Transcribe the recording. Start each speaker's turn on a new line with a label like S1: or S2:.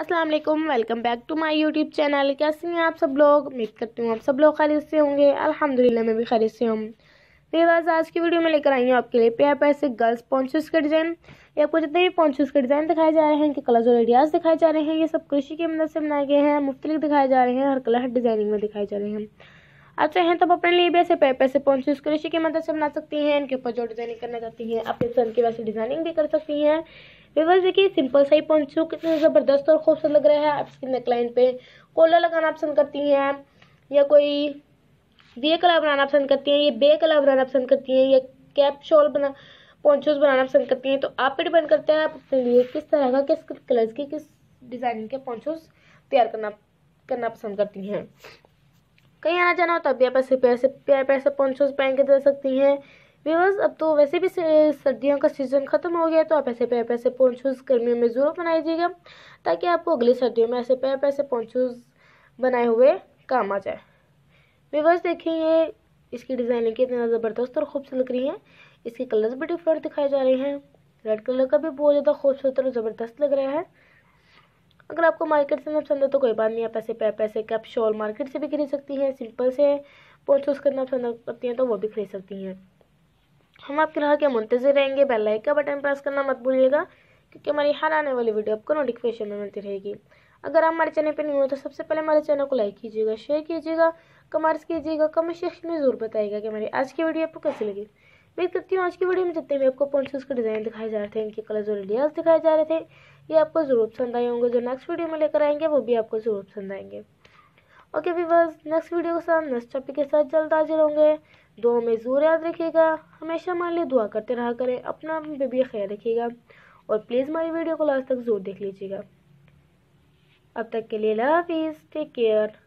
S1: अस्सलाम वालेकुम welcome back to my YouTube channel कैसे हैं आप सब लोग उम्मीद करती हूँ आप सब लोग खरीद से होंगे अल्हम्दुलिल्लाह मैं भी खरीद से हूँ मेरे आज की वीडियो में लेकर आई हूँ आपके लिए पेयर पैसे से गर्ल्स पॉन्चेस के डिज़ाइन ये आपको जितने भी पॉन्चेस के डिज़ाइन दिखाए जा रहे हैं इनके कलर्स और आइडियाज़ दिखाए जा रहे हैं ये सब कृषि की मदद से बनाए गए हैं मुख्तलि दिखाए जा रहे हैं हर कलर हर डिज़ाइनिंग में दिखाए जा रहे हैं अच्छा हैं तब तो अपने लिए भी ऐसे पेयर से पॉन्चेस कृषि की मदद से बना सकती हैं इनके ऊपर जो डिज़ाइनिंग करना चाहती हैं अपने पसंद की वैसे डिज़ाइनिंग भी कर सकती हैं विवर्स देखिए सिंपल सा ही पहुंच कितना ज़बरदस्त और खूबसूरत लग रहा है आप इसकी नेकलाइन पे कोला लगाना पसंद करती हैं या कोई ये कलर बनाना पसंद करती हैं ये बे कलर बनाना पसंद करती हैं या कैप शॉल बना पॉन्चोज बनाना पसंद करती हैं तो आप पे डिपेंड करते हैं आप अपने लिए किस तरह का किस कलर्स की किस डिजाइन के पॉन्चोज तैयार करना करना पसंद करती हैं कहीं आना जाना हो तब भी आप ऐसे प्यार से प्यार प्यार से पॉन्चोज पहन के दे सकती हैं व्यवर्स अब तो वैसे भी सर्दियों का सीज़न ख़त्म हो गया तो आप ऐसे पैर पैसे पोन गर्मियों में ज़रूर बनाइएगा ताकि आपको अगली सर्दियों में ऐसे पैर पैसे पोन बनाए हुए काम आ जाए व्यवर्स देखें ये इसकी डिज़ाइनिंग कितना ज़बरदस्त और खूबसूरत लग रही है इसके कलर्स भी डिफरेंट दिखाए जा रहे हैं रेड कलर का भी बहुत ज़्यादा खूबसूरत और ज़बरदस्त लग रहा है अगर आपको मार्केट से ना पसंद है तो कोई बात नहीं आप ऐसे पैर पैसे कैप शॉल मार्केट से भी खरीद सकती हैं सिंपल से पोन करना पसंद करती हैं तो वो भी खरीद सकती हैं हम आपके रहा के मुंतजर रहेंगे बेल लाइक का बटन प्रेस करना मत भूलिएगा क्योंकि हमारी हर आने वाली वीडियो आपको नोटिफिकेशन में मिलती रहेगी अगर आप हमारे चैनल पर नहीं हो तो सबसे पहले हमारे चैनल को लाइक कीजिएगा शेयर कीजिएगा कमेंट्स कीजिएगा कमेंट सेक्शन में ज़रूर बताएगा कि हमारी आज की वीडियो आपको कैसी लगी उम्मीद करती हूँ आज की वीडियो में जितने भी आपको पॉइंट्स के डिज़ाइन दिखाए जा रहे थे इनके कलर्स और आइडियाज़ दिखाए जा रहे थे ये आपको ज़रूर पसंद आए होंगे जो नेक्स्ट वीडियो में लेकर आएंगे वो भी आपको ज़रूर पसंद आएंगे ओके वीवर्स नेक्स्ट वीडियो के साथ नेक्स्ट टॉपिक के साथ जल्द हाजिर होंगे दो में ज़रूर याद रखिएगा हमेशा हमारे लिए दुआ करते रहा करें अपना बेबी ख्याल रखिएगा और प्लीज़ हमारी वीडियो को लास्ट तक ज़रूर देख लीजिएगा अब तक के लिए लाफिज़ टेक केयर